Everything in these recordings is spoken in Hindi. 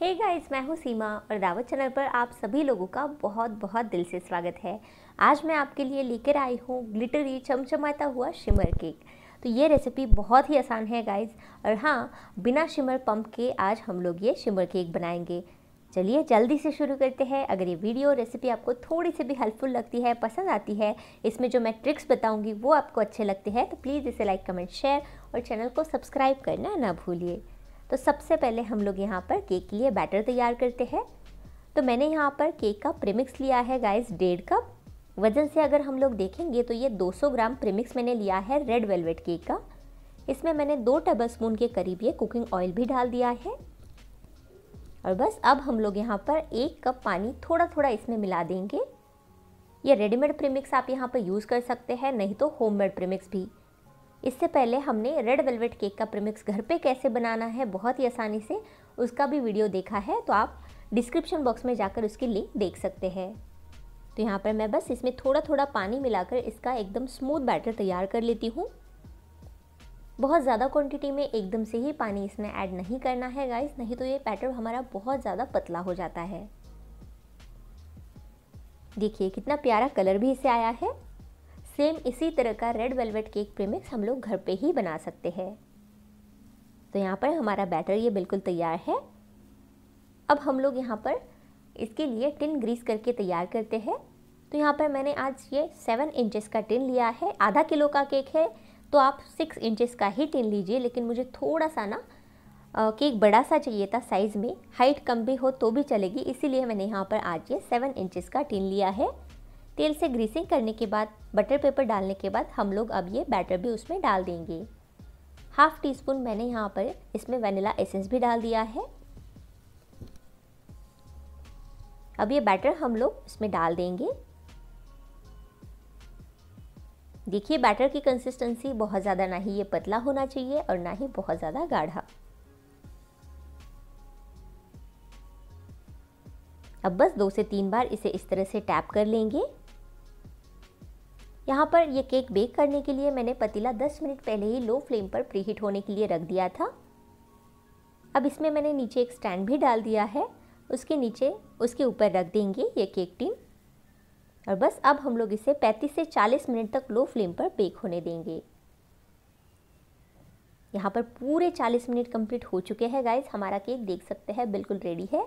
हे hey गाइस मैं हूँ सीमा और दावत चैनल पर आप सभी लोगों का बहुत बहुत दिल से स्वागत है आज मैं आपके लिए लेकर आई हूँ ग्लिटरी चमचमाता हुआ शिमर केक तो ये रेसिपी बहुत ही आसान है गाइस और हाँ बिना शिमर पंप के आज हम लोग ये शिमर केक बनाएंगे चलिए जल्दी से शुरू करते हैं अगर ये वीडियो रेसिपी आपको थोड़ी सी भी हेल्पफुल लगती है पसंद आती है इसमें जो मैं ट्रिक्स बताऊँगी वो आपको अच्छे लगते हैं तो प्लीज़ इसे लाइक कमेंट शेयर और चैनल को सब्सक्राइब करना ना भूलिए तो सबसे पहले हम लोग यहाँ पर केक के लिए बैटर तैयार करते हैं तो मैंने यहाँ पर केक का प्रीमिक्स लिया है गाइस डेढ़ कप वज़न से अगर हम लोग देखेंगे तो ये 200 ग्राम प्रीमिक्स मैंने लिया है रेड वेलवेट केक का इसमें मैंने दो टेबल स्पून के करीब ये कुकिंग ऑयल भी डाल दिया है और बस अब हम लोग यहाँ पर एक कप पानी थोड़ा थोड़ा इसमें मिला देंगे ये रेडीमेड प्रीमिक्स आप यहाँ पर यूज़ कर सकते हैं नहीं तो होममेड प्रीमिक्स भी इससे पहले हमने रेड वेलवेट केक का प्रीमिक्स घर पे कैसे बनाना है बहुत ही आसानी से उसका भी वीडियो देखा है तो आप डिस्क्रिप्शन बॉक्स में जाकर उसकी लिंक देख सकते हैं तो यहाँ पर मैं बस इसमें थोड़ा थोड़ा पानी मिलाकर इसका एकदम स्मूथ बैटर तैयार कर लेती हूँ बहुत ज़्यादा क्वांटिटी में एकदम से ही पानी इसमें ऐड नहीं करना है गाइस नहीं तो ये बैटर हमारा बहुत ज़्यादा पतला हो जाता है देखिए कितना प्यारा कलर भी इसे आया है सेम इसी तरह का रेड वेलवेट केक प्रीमिक्स हम लोग घर पे ही बना सकते हैं तो यहाँ पर हमारा बैटर ये बिल्कुल तैयार है अब हम लोग यहाँ पर इसके लिए टिन ग्रीस करके तैयार करते हैं तो यहाँ पर मैंने आज ये सेवन इंचेस का टिन लिया है आधा किलो का केक है तो आप सिक्स इंचेस का ही टिन लीजिए लेकिन मुझे थोड़ा सा ना केक बड़ा सा चाहिए था साइज़ में हाइट कम भी हो तो भी चलेगी इसीलिए मैंने यहाँ पर आज ये सेवन इंचेस का टिन लिया है तेल से ग्रीसिंग करने के बाद बटर पेपर डालने के बाद हम लोग अब ये बैटर भी उसमें डाल देंगे हाफ़ टी स्पून मैंने यहाँ पर इसमें वेनिला एसेंस भी डाल दिया है अब ये बैटर हम लोग इसमें डाल देंगे देखिए बैटर की कंसिस्टेंसी बहुत ज़्यादा ना ही ये पतला होना चाहिए और ना ही बहुत ज़्यादा गाढ़ा अब बस दो से तीन बार इसे इस तरह से टैप कर लेंगे यहाँ पर ये केक बेक करने के लिए मैंने पतीला 10 मिनट पहले ही लो फ्लेम पर प्री हीट होने के लिए रख दिया था अब इसमें मैंने नीचे एक स्टैंड भी डाल दिया है उसके नीचे उसके ऊपर रख देंगे ये केक टीन और बस अब हम लोग इसे 35 से 40 मिनट तक लो फ्लेम पर बेक होने देंगे यहाँ पर पूरे 40 मिनट कंप्लीट हो चुके हैं गाइज़ हमारा केक देख सकते हैं बिल्कुल रेडी है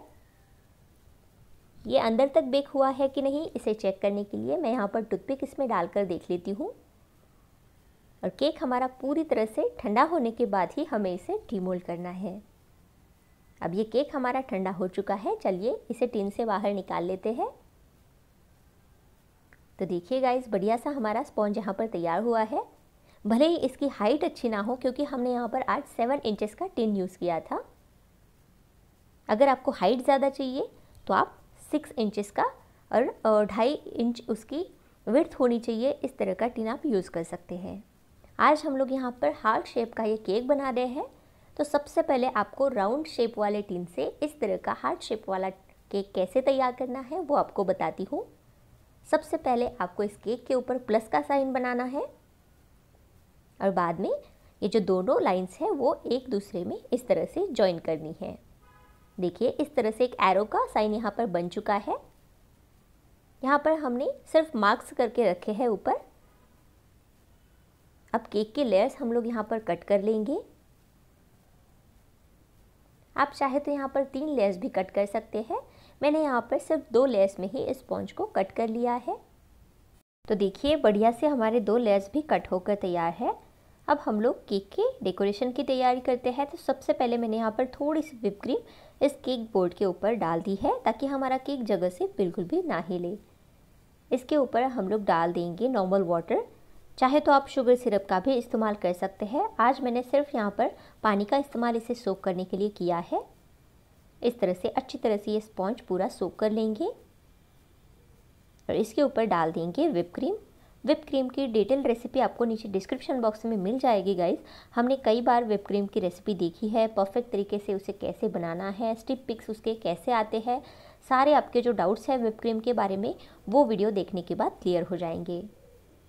ये अंदर तक बेक हुआ है कि नहीं इसे चेक करने के लिए मैं यहाँ पर टूथपिक इसमें डालकर देख लेती हूँ और केक हमारा पूरी तरह से ठंडा होने के बाद ही हमें इसे डीमोल्ड करना है अब ये केक हमारा ठंडा हो चुका है चलिए इसे टिन से बाहर निकाल लेते हैं तो देखिए इस बढ़िया सा हमारा स्पॉन्ज यहाँ पर तैयार हुआ है भले ही इसकी हाइट अच्छी ना हो क्योंकि हमने यहाँ पर आज सेवन इंचेस का टिन यूज़ किया था अगर आपको हाइट ज़्यादा चाहिए तो आप सिक्स इंचज़ का और ढाई इंच उसकी विर्थ होनी चाहिए इस तरह का टिन आप यूज़ कर सकते हैं आज हम लोग यहाँ पर हार्ट शेप का ये केक बना रहे हैं तो सबसे पहले आपको राउंड शेप वाले टिन से इस तरह का हार्ट शेप वाला केक कैसे तैयार करना है वो आपको बताती हूँ सबसे पहले आपको इस केक के ऊपर प्लस का साइन बनाना है और बाद में ये जो दोनों लाइंस हैं वो एक दूसरे में इस तरह से ज्वाइन करनी है देखिए इस तरह से एक एरो का साइन यहाँ पर बन चुका है यहाँ पर हमने सिर्फ मार्क्स करके रखे हैं ऊपर अब केक के लेयर्स हम लोग यहाँ पर कट कर लेंगे आप चाहे तो यहाँ पर तीन लेयर्स भी कट कर सकते हैं मैंने यहाँ पर सिर्फ दो लेयर्स में ही स्पॉन्ज को कट कर लिया है तो देखिए बढ़िया से हमारे दो लेयर्स भी कट होकर तैयार है अब हम लोग केक के डेकोरेशन की तैयारी करते हैं तो सबसे पहले मैंने यहाँ पर थोड़ी सी विप क्रीम इस केक बोर्ड के ऊपर डाल दी है ताकि हमारा केक जगह से बिल्कुल भी ना हिले इसके ऊपर हम लोग डाल देंगे नॉर्मल वाटर चाहे तो आप शुगर सिरप का भी इस्तेमाल कर सकते हैं आज मैंने सिर्फ यहाँ पर पानी का इस्तेमाल इसे सोक करने के लिए किया है इस तरह से अच्छी तरह से ये स्पॉन्ज पूरा सोक कर लेंगे और इसके ऊपर डाल देंगे विप क्रीम विप क्रीम की डिटेल रेसिपी आपको नीचे डिस्क्रिप्शन बॉक्स में मिल जाएगी गाइस हमने कई बार विप क्रीम की रेसिपी देखी है परफेक्ट तरीके से उसे कैसे बनाना है स्टिप पिक्स उसके कैसे आते हैं सारे आपके जो डाउट्स हैं विप क्रीम के बारे में वो वीडियो देखने के बाद क्लियर हो जाएंगे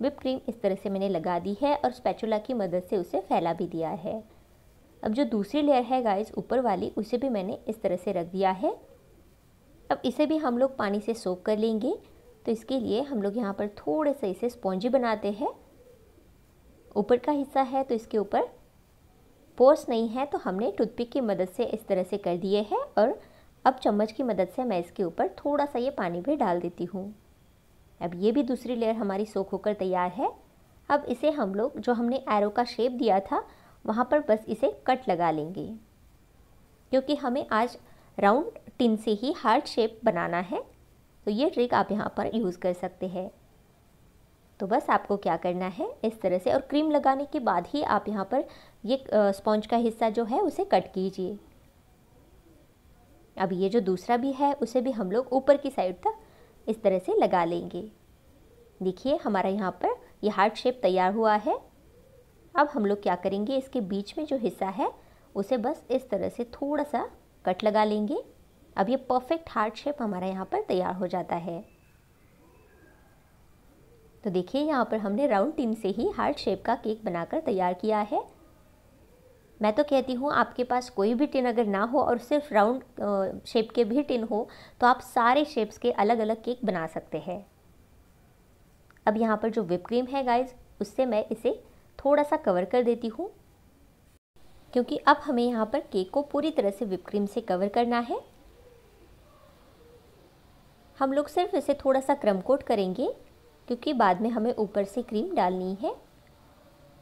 विप क्रीम इस तरह से मैंने लगा दी है और स्पैचुला की मदद से उसे फैला भी दिया है अब जो दूसरी लेयर है गाइस ऊपर वाली उसे भी मैंने इस तरह से रख दिया है अब इसे भी हम लोग पानी से सोख कर लेंगे तो इसके लिए हम लोग यहाँ पर थोड़े से इसे स्पॉन्जी बनाते हैं ऊपर का हिस्सा है तो इसके ऊपर पोर्स नहीं है तो हमने टूथपिक की मदद से इस तरह से कर दिए हैं और अब चम्मच की मदद से मैं इसके ऊपर थोड़ा सा ये पानी भी डाल देती हूँ अब ये भी दूसरी लेयर हमारी सोख होकर तैयार है अब इसे हम लोग जो हमने एरो का शेप दिया था वहाँ पर बस इसे कट लगा लेंगे क्योंकि हमें आज राउंड टिन से ही हार्ट शेप बनाना है तो ये ट्रिक आप यहाँ पर यूज़ कर सकते हैं तो बस आपको क्या करना है इस तरह से और क्रीम लगाने के बाद ही आप यहाँ पर ये स्पॉन्ज का हिस्सा जो है उसे कट कीजिए अब ये जो दूसरा भी है उसे भी हम लोग ऊपर की साइड तक इस तरह से लगा लेंगे देखिए हमारा यहाँ पर ये हार्ट शेप तैयार हुआ है अब हम लोग क्या करेंगे इसके बीच में जो हिस्सा है उसे बस इस तरह से थोड़ा सा कट लगा लेंगे अब ये परफेक्ट हार्ट शेप हमारा यहाँ पर तैयार हो जाता है तो देखिए यहाँ पर हमने राउंड टिन से ही हार्ट शेप का केक बनाकर तैयार किया है मैं तो कहती हूँ आपके पास कोई भी टिन अगर ना हो और सिर्फ राउंड शेप के भी टिन हो तो आप सारे शेप्स के अलग अलग केक बना सकते हैं अब यहाँ पर जो विप क्रीम है गाइज उससे मैं इसे थोड़ा सा कवर कर देती हूँ क्योंकि अब हमें यहाँ पर केक को पूरी तरह से विप क्रीम से कवर करना है हम लोग सिर्फ इसे थोड़ा सा क्रम कोट करेंगे क्योंकि बाद में हमें ऊपर से क्रीम डालनी है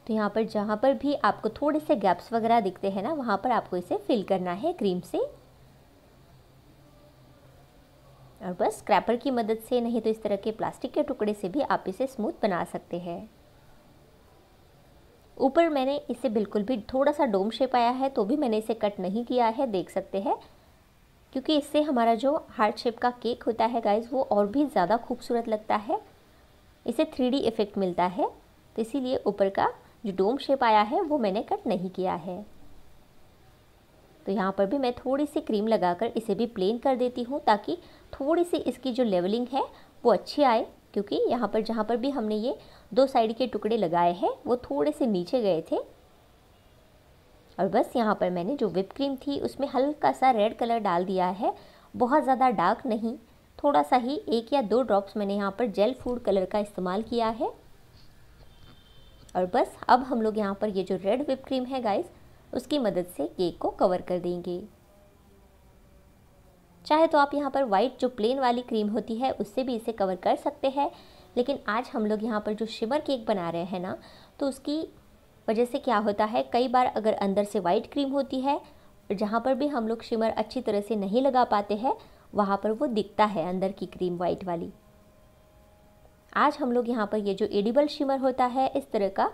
तो यहाँ पर जहाँ पर भी आपको थोड़े से गैप्स वगैरह दिखते हैं ना वहाँ पर आपको इसे फिल करना है क्रीम से और बस स्क्रैपर की मदद से नहीं तो इस तरह के प्लास्टिक के टुकड़े से भी आप इसे स्मूथ बना सकते हैं ऊपर मैंने इसे बिल्कुल भी थोड़ा सा डोम शेप आया है तो भी मैंने इसे कट नहीं किया है देख सकते हैं क्योंकि इससे हमारा जो हार्ट शेप का केक होता है गाइज वो और भी ज़्यादा खूबसूरत लगता है इसे थ्री इफ़ेक्ट मिलता है तो इसीलिए ऊपर का जो डोम शेप आया है वो मैंने कट नहीं किया है तो यहाँ पर भी मैं थोड़ी सी क्रीम लगाकर इसे भी प्लेन कर देती हूँ ताकि थोड़ी सी इसकी जो लेवलिंग है वो अच्छी आए क्योंकि यहाँ पर जहाँ पर भी हमने ये दो साइड के टुकड़े लगाए हैं वो थोड़े से नीचे गए थे और बस यहाँ पर मैंने जो विप क्रीम थी उसमें हल्का सा रेड कलर डाल दिया है बहुत ज़्यादा डार्क नहीं थोड़ा सा ही एक या दो ड्रॉप्स मैंने यहाँ पर जेल फूड कलर का इस्तेमाल किया है और बस अब हम लोग यहाँ पर ये जो रेड विप क्रीम है गाइस उसकी मदद से केक को कवर कर देंगे चाहे तो आप यहाँ पर वाइट जो प्लेन वाली क्रीम होती है उससे भी इसे कवर कर सकते हैं लेकिन आज हम लोग यहाँ पर जो शिमर केक बना रहे हैं ना तो उसकी वजह से क्या होता है कई बार अगर अंदर से वाइट क्रीम होती है जहाँ पर भी हम लोग शिमर अच्छी तरह से नहीं लगा पाते हैं वहाँ पर वो दिखता है अंदर की क्रीम वाइट वाली आज हम लोग यहाँ पर ये जो एडिबल शिमर होता है इस तरह का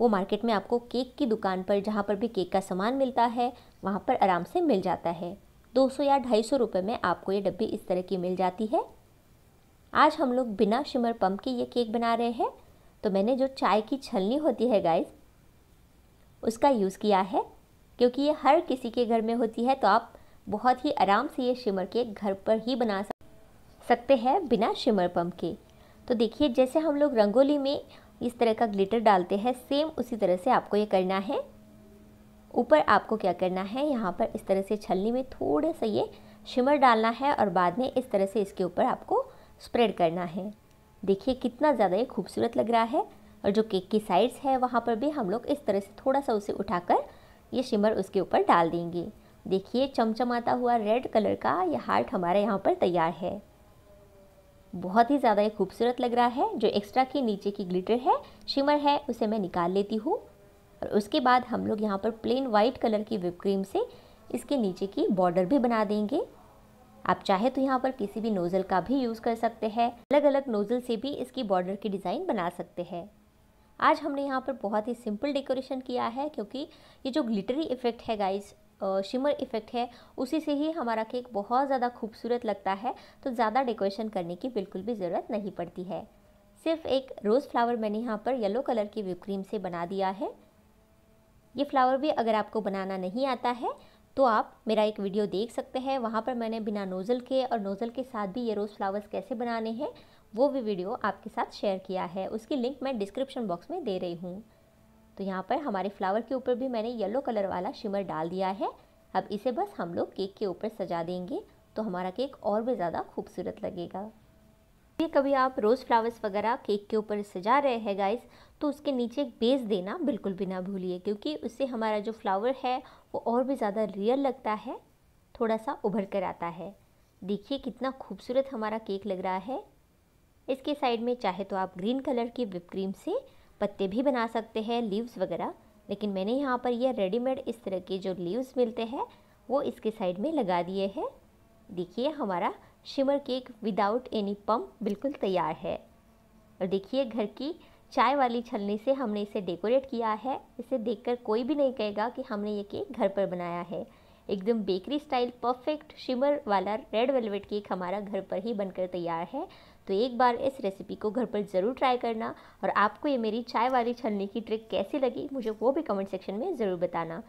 वो मार्केट में आपको केक की दुकान पर जहाँ पर भी केक का सामान मिलता है वहाँ पर आराम से मिल जाता है 200 या 250 रुपये में आपको ये डब्बी इस तरह की मिल जाती है आज हम लोग बिना शिमर पम्प के ये केक बना रहे हैं तो मैंने जो चाय की छलनी होती है गाइस उसका यूज़ किया है क्योंकि ये हर किसी के घर में होती है तो आप बहुत ही आराम से ये शिमर के घर पर ही बना सकते हैं बिना शिमर पम्प के तो देखिए जैसे हम लोग रंगोली में इस तरह का ग्लिटर डालते हैं सेम उसी तरह से आपको ये करना है ऊपर आपको क्या करना है यहाँ पर इस तरह से छलनी में थोड़े सा ये शिमर डालना है और बाद में इस तरह से इसके ऊपर आपको स्प्रेड करना है देखिए कितना ज़्यादा ये खूबसूरत लग रहा है और जो केक की साइड्स है वहाँ पर भी हम लोग इस तरह से थोड़ा सा उसे उठाकर ये शिमर उसके ऊपर डाल देंगे देखिए चमचमाता हुआ रेड कलर का यह हार्ट हमारे यहाँ पर तैयार है बहुत ही ज़्यादा ये खूबसूरत लग रहा है जो एक्स्ट्रा की नीचे की ग्लिटर है शिमर है उसे मैं निकाल लेती हूँ और उसके बाद हम लोग यहाँ पर प्लेन वाइट कलर की विप क्रीम से इसके नीचे की बॉर्डर भी बना देंगे आप चाहे तो यहाँ पर किसी भी नोज़ल का भी यूज़ कर सकते हैं अलग अलग नोज़ल से भी इसकी बॉर्डर की डिज़ाइन बना सकते हैं आज हमने यहाँ पर बहुत ही सिंपल डेकोरेशन किया है क्योंकि ये जो ग्लिटरी इफेक्ट है गाइस शिमर इफेक्ट है उसी से ही हमारा केक बहुत ज़्यादा खूबसूरत लगता है तो ज़्यादा डेकोरेशन करने की बिल्कुल भी ज़रूरत नहीं पड़ती है सिर्फ एक रोज़ फ्लावर मैंने यहाँ पर येलो कलर की विप क्रीम से बना दिया है ये फ्लावर भी अगर आपको बनाना नहीं आता है तो आप मेरा एक वीडियो देख सकते हैं वहाँ पर मैंने बिना नोज़ल के और नोज़ल के साथ भी ये रोज़ फ्लावर्स कैसे बनाने हैं वो भी वीडियो आपके साथ शेयर किया है उसकी लिंक मैं डिस्क्रिप्शन बॉक्स में दे रही हूँ तो यहाँ पर हमारे फ्लावर के ऊपर भी मैंने येलो कलर वाला शिमर डाल दिया है अब इसे बस हम लोग केक के ऊपर सजा देंगे तो हमारा केक और भी ज़्यादा खूबसूरत लगेगा ये कभी आप रोज़ फ्लावर्स वगैरह केक के ऊपर सजा रहे हैं गाइस तो उसके नीचे एक बेस देना बिल्कुल भी ना भूलिए क्योंकि उससे हमारा जो फ्लावर है वो और भी ज़्यादा रियल लगता है थोड़ा सा उभर कर आता है देखिए कितना खूबसूरत हमारा केक लग रहा है इसके साइड में चाहे तो आप ग्रीन कलर की विप क्रीम से पत्ते भी बना सकते हैं लीव्स वगैरह लेकिन मैंने यहाँ पर यह रेडीमेड इस तरह के जो लीव्स मिलते हैं वो इसके साइड में लगा दिए हैं देखिए हमारा shimmer cake without any pump बिल्कुल तैयार है और देखिए घर की चाय वाली छलनी से हमने इसे डेकोरेट किया है इसे देखकर कोई भी नहीं कहेगा कि हमने ये केक घर पर बनाया है एकदम बेकरी स्टाइल परफेक्ट शिमर वाला रेड वेलवेट केक हमारा घर पर ही बनकर तैयार है तो एक बार इस रेसिपी को घर पर ज़रूर ट्राई करना और आपको ये मेरी चाय वाली छलनी की ट्रिक कैसी लगी मुझे वो भी कमेंट सेक्शन में ज़रूर बताना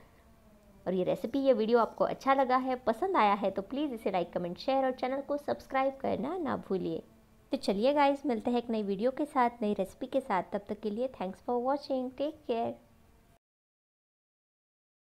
और ये रेसिपी ये वीडियो आपको अच्छा लगा है पसंद आया है तो प्लीज़ इसे लाइक कमेंट शेयर और चैनल को सब्सक्राइब करना ना भूलिए तो चलिए गाइस मिलते हैं एक नई वीडियो के साथ नई रेसिपी के साथ तब तक के लिए thanks for watching take care